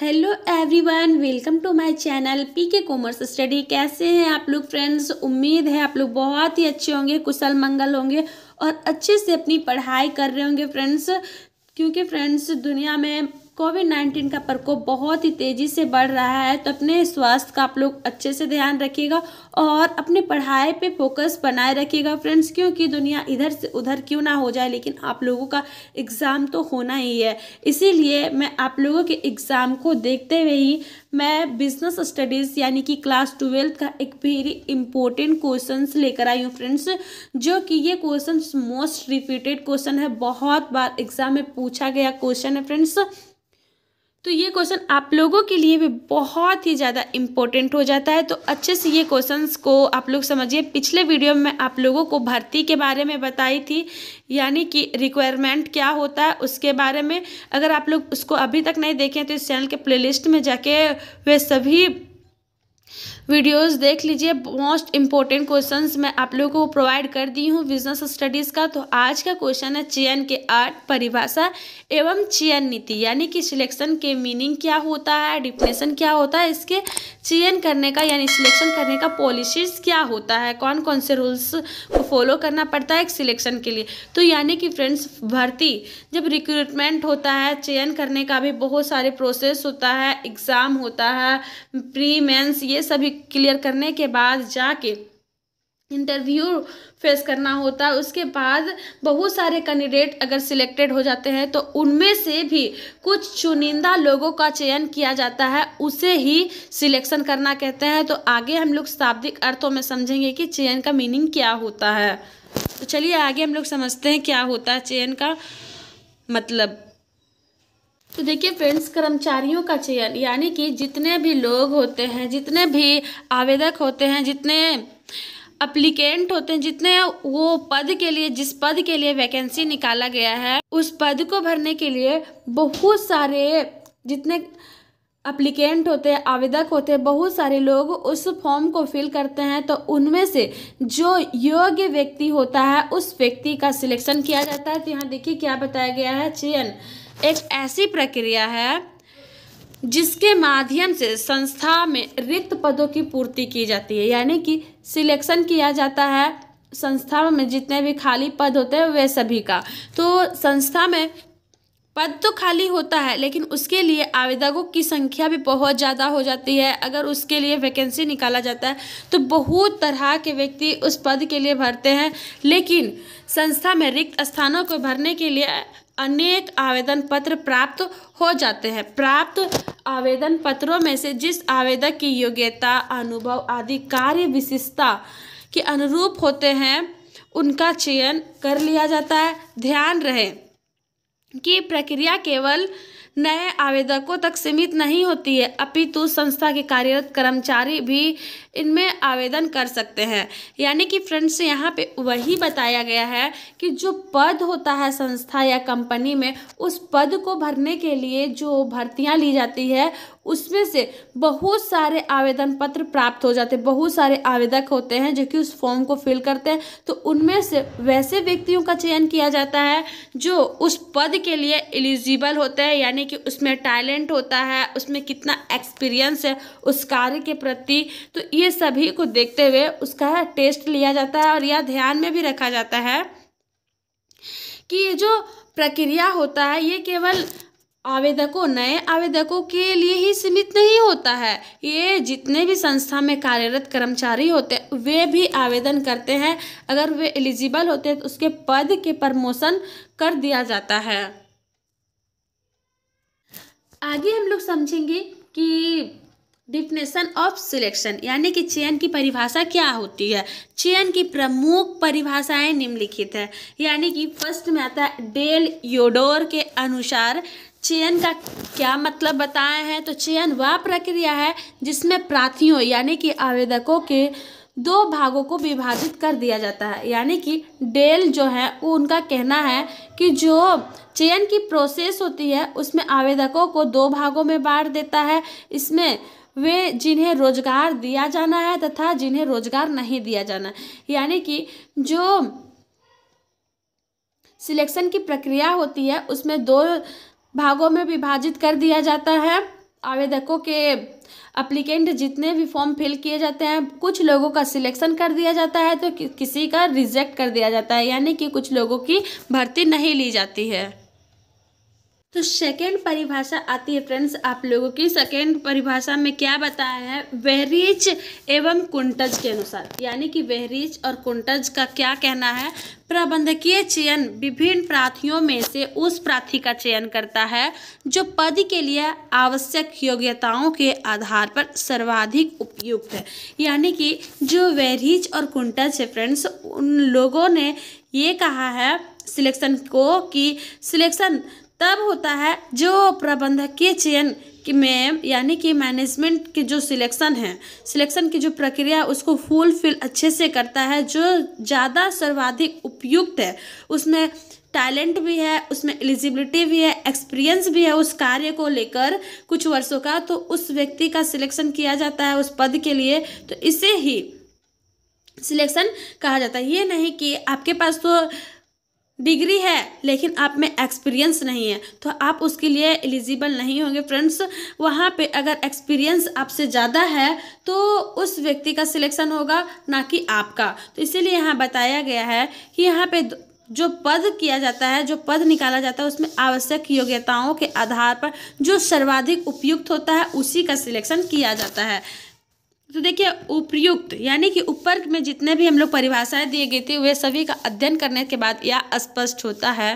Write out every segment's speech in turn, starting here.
hello everyone welcome to my channel P K commerce study कैसे हैं आप लोग फ्रेंड्स उम्मीद है आप लोग बहुत ही अच्छे होंगे कुशल मंगल होंगे और अच्छे से अपनी पढ़ाई कर रहे होंगे फ्रेंड्स क्योंकि फ्रेंड्स दुनिया में कोविड नाइन्टीन का प्रकोप बहुत ही तेज़ी से बढ़ रहा है तो अपने स्वास्थ्य का आप लोग अच्छे से ध्यान रखिएगा और अपने पढ़ाई पे फोकस बनाए रखिएगा फ्रेंड्स क्योंकि दुनिया इधर से उधर क्यों ना हो जाए लेकिन आप लोगों का एग्ज़ाम तो होना ही है इसीलिए मैं आप लोगों के एग्ज़ाम को देखते हुए ही मैं बिजनेस स्टडीज़ यानी कि क्लास ट्वेल्थ का एक वेरी इंपॉर्टेंट क्वेश्चन लेकर आई हूँ फ्रेंड्स जो कि ये क्वेश्चन मोस्ट रिपीटेड क्वेश्चन है बहुत बार एग्ज़ाम में पूछा गया क्वेश्चन है फ्रेंड्स तो ये क्वेश्चन आप लोगों के लिए भी बहुत ही ज़्यादा इम्पोर्टेंट हो जाता है तो अच्छे से ये क्वेश्चंस को आप लोग समझिए पिछले वीडियो में आप लोगों को भर्ती के बारे में बताई थी यानी कि रिक्वायरमेंट क्या होता है उसके बारे में अगर आप लोग उसको अभी तक नहीं देखें तो इस चैनल के प्लेलिस्ट में जाके वे सभी वीडियोस देख लीजिए मोस्ट इंपॉर्टेंट क्वेश्चंस मैं आप लोगों को प्रोवाइड कर दी हूँ बिजनेस स्टडीज़ का तो आज का क्वेश्चन है चयन के आठ परिभाषा एवं चयन नीति यानी कि सिलेक्शन के मीनिंग क्या होता है डिफिनेशन क्या होता है इसके चयन करने का यानी सिलेक्शन करने का पॉलिसीज क्या होता है कौन कौन से रूल्स को फॉलो करना पड़ता है एक सिलेक्शन के लिए तो यानी कि फ्रेंड्स भर्ती जब रिक्रूटमेंट होता है चयन करने का भी बहुत सारे प्रोसेस होता है एग्ज़ाम होता है प्री मेंस ये सभी क्लियर करने के बाद जाके इंटरव्यू फेस करना होता है उसके बाद बहुत सारे कैंडिडेट अगर सिलेक्टेड हो जाते हैं तो उनमें से भी कुछ चुनिंदा लोगों का चयन किया जाता है उसे ही सिलेक्शन करना कहते हैं तो आगे हम लोग शाब्दिक अर्थों में समझेंगे कि चयन का मीनिंग क्या होता है तो चलिए आगे हम लोग समझते हैं क्या होता है चयन का मतलब तो देखिए फ्रेंड्स कर्मचारियों का चयन यानी कि जितने भी लोग होते हैं जितने भी आवेदक होते हैं जितने अप्लीकेंट होते हैं जितने वो पद के लिए जिस पद के लिए वैकेंसी निकाला गया है उस पद को भरने के लिए बहुत सारे जितने अप्लीकेंट होते हैं आवेदक होते हैं बहुत सारे लोग उस फॉर्म को फिल करते हैं तो उनमें से जो योग्य व्यक्ति होता है उस व्यक्ति का सिलेक्शन किया जाता है तो यहाँ देखिए क्या बताया गया है चयन एक ऐसी प्रक्रिया है जिसके माध्यम से संस्था में रिक्त पदों की पूर्ति की जाती है यानी कि सिलेक्शन किया जाता है संस्था में जितने भी खाली पद होते हैं वे सभी का तो संस्था में पद तो खाली होता है लेकिन उसके लिए आवेदकों की संख्या भी बहुत ज़्यादा हो जाती है अगर उसके लिए वैकेंसी निकाला जाता है तो बहुत तरह के व्यक्ति उस पद के लिए भरते हैं लेकिन संस्था में रिक्त स्थानों को भरने के लिए अनेक आवेदन पत्र प्राप्त हो जाते हैं प्राप्त आवेदन पत्रों में से जिस आवेदक की योग्यता अनुभव आदि कार्य विशेषता के अनुरूप होते हैं उनका चयन कर लिया जाता है ध्यान रहे कि प्रक्रिया केवल नए आवेदकों तक सीमित नहीं होती है अपितु संस्था के कार्यरत कर्मचारी भी इनमें आवेदन कर सकते हैं यानी कि फ्रेंड्स यहाँ पे वही बताया गया है कि जो पद होता है संस्था या कंपनी में उस पद को भरने के लिए जो भर्तियाँ ली जाती है उसमें से बहुत सारे आवेदन पत्र प्राप्त हो जाते हैं बहुत सारे आवेदक होते हैं जो कि उस फॉर्म को फिल करते हैं तो उनमें से वैसे व्यक्तियों का चयन किया जाता है जो उस पद के लिए एलिजिबल होते हैं यानी यानी कि उसमें टैलेंट होता है उसमें कितना एक्सपीरियंस है उस कार्य के प्रति तो ये सभी को देखते हुए उसका टेस्ट लिया जाता है और यह ध्यान में भी रखा जाता है कि ये जो प्रक्रिया होता है ये केवल आवेदकों नए आवेदकों के लिए ही सीमित नहीं होता है ये जितने भी संस्था में कार्यरत कर्मचारी होते हैं वे भी आवेदन करते हैं अगर वे एलिजिबल होते हैं तो उसके पद के प्रमोशन कर दिया जाता है आगे हम लोग समझेंगे कि डिफिनेशन ऑफ सिलेक्शन यानी कि चयन की परिभाषा क्या होती है चयन की प्रमुख परिभाषाएं निम्नलिखित है यानी कि फर्स्ट में आता है डेल योडोर के अनुसार चयन का क्या मतलब बताए हैं तो चयन वह प्रक्रिया है जिसमें प्रार्थियों यानी कि आवेदकों के दो भागों को विभाजित कर दिया जाता है यानी कि डेल जो है वो उनका कहना है कि जो चयन की प्रोसेस होती है उसमें आवेदकों को दो भागों में बांट देता है इसमें वे जिन्हें रोजगार दिया जाना है तथा जिन्हें रोजगार नहीं दिया जाना यानी कि जो सिलेक्शन की प्रक्रिया होती है उसमें दो भागों में विभाजित कर दिया जाता है आवेदकों के अप्लीकेंट जितने भी फॉर्म फिल किए जाते हैं कुछ लोगों का सिलेक्शन कर दिया जाता है तो कि, किसी का रिजेक्ट कर दिया जाता है यानी कि कुछ लोगों की भर्ती नहीं ली जाती है तो सेकेंड परिभाषा आती है फ्रेंड्स आप लोगों की सेकेंड परिभाषा में क्या बताया है वेहरीच एवं कुंटज के अनुसार यानी कि वेहरीच और कुंटज का क्या कहना है प्रबंधकीय चयन विभिन्न प्रार्थियों में से उस प्रार्थी का चयन करता है जो पद के लिए आवश्यक योग्यताओं के आधार पर सर्वाधिक उपयुक्त है यानी कि जो वेहरीच और कुंटज है फ्रेंड्स उन लोगों ने ये कहा है सिलेक्शन को कि सिलेक्शन तब होता है जो प्रबंधकीय चयन कि मैं यानी कि मैनेजमेंट के जो सिलेक्शन है सिलेक्शन की जो प्रक्रिया उसको फुलफिल अच्छे से करता है जो ज़्यादा सर्वाधिक उपयुक्त है उसमें टैलेंट भी है उसमें एलिजिबिलिटी भी है एक्सपीरियंस भी है उस कार्य को लेकर कुछ वर्षों का तो उस व्यक्ति का सिलेक्शन किया जाता है उस पद के लिए तो इसे ही सिलेक्शन कहा जाता है ये नहीं कि आपके पास तो डिग्री है लेकिन आप में एक्सपीरियंस नहीं है तो आप उसके लिए एलिजिबल नहीं होंगे फ्रेंड्स वहाँ पे अगर एक्सपीरियंस आपसे ज़्यादा है तो उस व्यक्ति का सिलेक्शन होगा ना कि आपका तो इसीलिए यहाँ बताया गया है कि यहाँ पे जो पद किया जाता है जो पद निकाला जाता है उसमें आवश्यक योग्यताओं के आधार पर जो सर्वाधिक उपयुक्त होता है उसी का सिलेक्शन किया जाता है तो देखिए उपयुक्त यानी कि ऊपर में जितने भी हम लोग परिभाषाएं दिए गई थी वे सभी का अध्ययन करने के बाद यह स्पष्ट होता है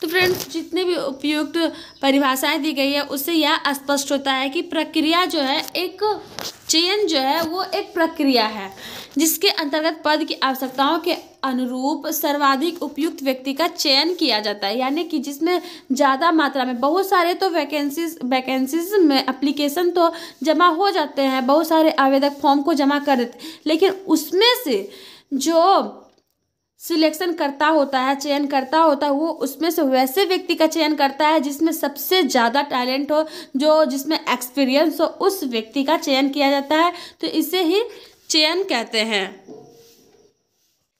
तो फ्रेंड्स जितने भी उपयुक्त परिभाषाएं दी गई है उससे यह स्पष्ट होता है कि प्रक्रिया जो है एक चयन जो है वो एक प्रक्रिया है जिसके अंतर्गत पद की आवश्यकताओं के अनुरूप सर्वाधिक उपयुक्त व्यक्ति का चयन किया जाता है यानी कि जिसमें ज़्यादा मात्रा में बहुत सारे तो वैकेंसीज वैकेंसीज में अप्लीकेशन तो जमा हो जाते हैं बहुत सारे आवेदक फॉर्म को जमा कर देते लेकिन उसमें से जो सिलेक्शन करता होता है चयन करता होता है वो उसमें से वैसे व्यक्ति का चयन करता है जिसमें सबसे ज़्यादा टैलेंट हो जो जिसमें एक्सपीरियंस हो उस व्यक्ति का चयन किया जाता है तो इसे ही चयन कहते हैं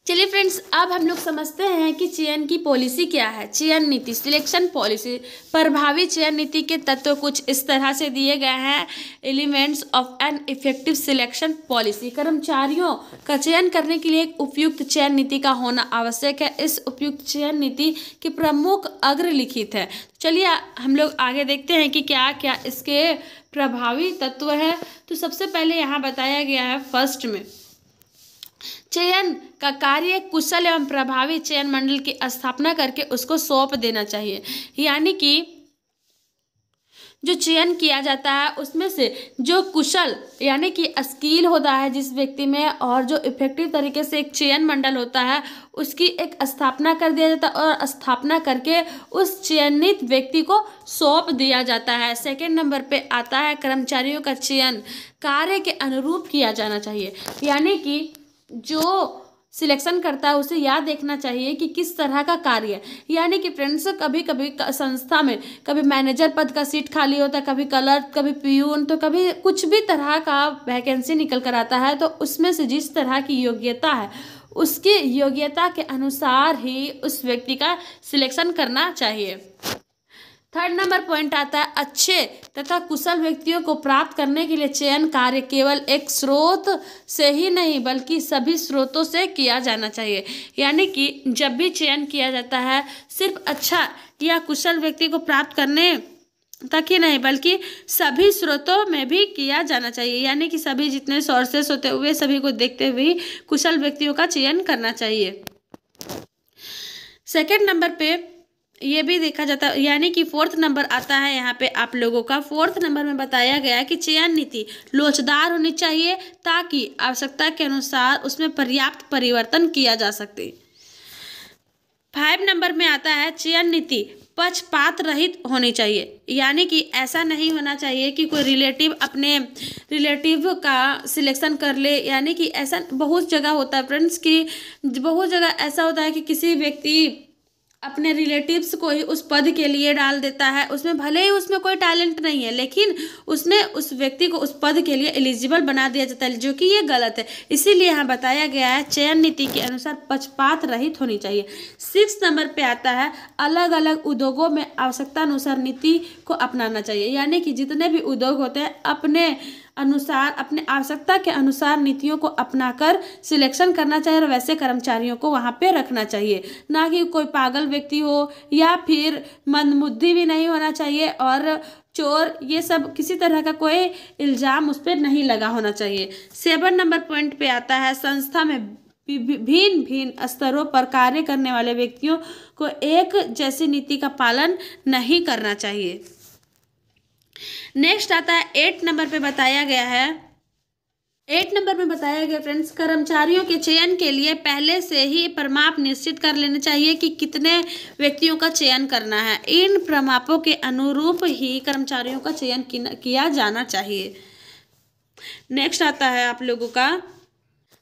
चलिए फ्रेंड्स अब हम लोग समझते हैं कि चयन की पॉलिसी क्या है चयन नीति सिलेक्शन पॉलिसी प्रभावी चयन नीति के तत्व कुछ इस तरह से दिए गए हैं elements of an effective selection policy कर्मचारियों का चयन करने के लिए एक उपयुक्त चयन नीति का होना आवश्यक है इस उपयुक्त चयन नीति के प्रमुख अग्रलिखित है चलिए हम लोग आगे देखते हैं कि क्या क्या इसके प्रभावी तत्व हैं तो सबसे पहले यहाँ बताया गया है फर्स्ट में चयन का कार्य कुशल एवं प्रभावी चयन मंडल की स्थापना करके उसको सौंप देना चाहिए यानी कि जो चयन किया जाता है उसमें से जो कुशल यानी कि स्किल होता है जिस व्यक्ति में और जो इफेक्टिव तरीके से एक चयन मंडल होता है उसकी एक स्थापना कर दिया जाता है और स्थापना करके उस चयनित व्यक्ति को सौंप दिया जाता है सेकंड नंबर पे आता है कर्मचारियों का चयन कार्य के अनुरूप किया जाना चाहिए यानी कि जो सिलेक्शन करता है उसे याद देखना चाहिए कि किस तरह का कार्य है यानी कि फ्रेंड्स कभी कभी संस्था में कभी मैनेजर पद का सीट खाली होता है कभी कलर कभी पीयून तो कभी कुछ भी तरह का वैकेंसी निकल कर आता है तो उसमें से जिस तरह की योग्यता है उसकी योग्यता के अनुसार ही उस व्यक्ति का सिलेक्शन करना चाहिए थर्ड नंबर पॉइंट आता है अच्छे तथा कुशल व्यक्तियों को प्राप्त करने के लिए चयन कार्य केवल एक स्रोत से ही नहीं बल्कि सभी स्रोतों से किया जाना चाहिए यानी कि जब भी चयन किया जाता है सिर्फ अच्छा या कुशल व्यक्ति को प्राप्त करने तक ही नहीं बल्कि सभी स्रोतों में भी किया जाना चाहिए यानी कि सभी जितने सोर्सेस होते हुए सभी को देखते हुए कुशल व्यक्तियों का चयन करना चाहिए सेकेंड नंबर पर ये भी देखा जाता है यानी कि फोर्थ नंबर आता है यहाँ पे आप लोगों का फोर्थ नंबर में बताया गया है कि चयन नीति लोचदार होनी चाहिए ताकि आवश्यकता के अनुसार उसमें पर्याप्त परिवर्तन किया जा सके फाइव नंबर में आता है चयन नीति पक्षपात रहित होनी चाहिए यानी कि ऐसा नहीं होना चाहिए कि कोई रिलेटिव अपने रिलेटिव का सिलेक्शन कर ले यानी कि ऐसा बहुत जगह होता है फ्रेंड्स कि बहुत जगह ऐसा होता है कि किसी व्यक्ति अपने रिलेटिव्स को ही उस पद के लिए डाल देता है उसमें भले ही उसमें कोई टैलेंट नहीं है लेकिन उसने उस व्यक्ति को उस पद के लिए एलिजिबल बना दिया जाता है जो कि ये गलत है इसीलिए यहाँ बताया गया है चयन नीति के अनुसार पक्षपात रहित होनी चाहिए सिक्स नंबर पे आता है अलग अलग उद्योगों में आवश्यकता अनुसार नीति को अपनाना चाहिए यानी कि जितने भी उद्योग होते हैं अपने अनुसार अपने आवश्यकता के अनुसार नीतियों को अपनाकर सिलेक्शन करना चाहिए और वैसे कर्मचारियों को वहाँ पे रखना चाहिए ना कि कोई पागल व्यक्ति हो या फिर मंदबुद्धि भी नहीं होना चाहिए और चोर ये सब किसी तरह का कोई इल्ज़ाम उस पर नहीं लगा होना चाहिए सेवन नंबर पॉइंट पे आता है संस्था में भिन्न भिन्न स्तरों पर कार्य करने वाले व्यक्तियों को एक जैसी नीति का पालन नहीं करना चाहिए नेक्स्ट आता है एट नंबर पे बताया गया है एट नंबर में बताया गया फ्रेंड्स कर्मचारियों के चयन के लिए पहले से ही प्रमाप निश्चित कर लेना चाहिए कि कितने व्यक्तियों का चयन करना है इन प्रमापों के अनुरूप ही कर्मचारियों का चयन किया जाना चाहिए नेक्स्ट आता है आप लोगों का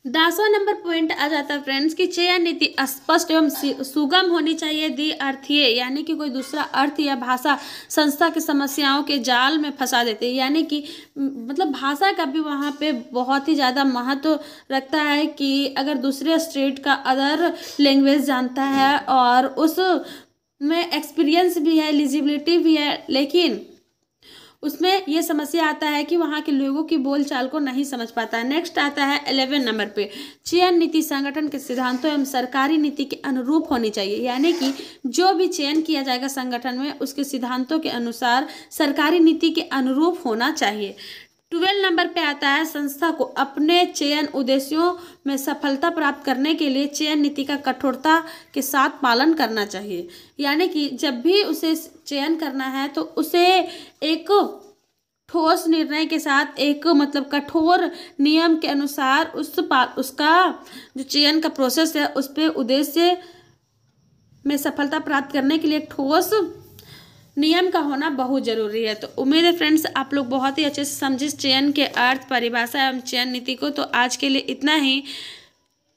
दसवा नंबर पॉइंट आ जाता है फ्रेंड्स कि चयन नीति स्पष्ट एवं सुगम होनी चाहिए दी अर्थीय यानी कि कोई दूसरा अर्थ या भाषा संस्था की समस्याओं के जाल में फंसा देते हैं यानी कि मतलब भाषा का भी वहाँ पे बहुत ही ज़्यादा महत्व तो रखता है कि अगर दूसरे स्टेट का अदर लैंग्वेज जानता है और उस में एक्सपीरियंस भी है एलिजिबिलिटी भी है लेकिन उसमें यह समस्या आता है कि वहाँ के लोगों की बोलचाल को नहीं समझ पाता है नेक्स्ट आता है एलेवन नंबर पे चयन नीति संगठन के सिद्धांतों एवं सरकारी नीति के अनुरूप होनी चाहिए यानी कि जो भी चयन किया जाएगा संगठन में उसके सिद्धांतों के अनुसार सरकारी नीति के अनुरूप होना चाहिए ट्वेल्व नंबर पे आता है संस्था को अपने चयन उद्देश्यों में सफलता प्राप्त करने के लिए चयन नीति का कठोरता के साथ पालन करना चाहिए यानी कि जब भी उसे चयन करना है तो उसे एक ठोस निर्णय के साथ एक मतलब कठोर नियम के अनुसार उस पा उसका जो चयन का प्रोसेस है उस पर उद्देश्य में सफलता प्राप्त करने के लिए ठोस नियम का होना बहुत ज़रूरी है तो उम्मीद है फ्रेंड्स आप लोग बहुत ही अच्छे से समझे चयन के अर्थ परिभाषा एवं चयन नीति को तो आज के लिए इतना ही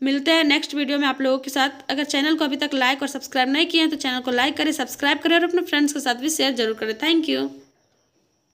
मिलते हैं नेक्स्ट वीडियो में आप लोगों के साथ अगर चैनल को अभी तक लाइक और सब्सक्राइब नहीं किए हैं तो चैनल को लाइक करें सब्सक्राइब करें और अपने फ्रेंड्स के साथ भी शेयर जरूर करें थैंक यू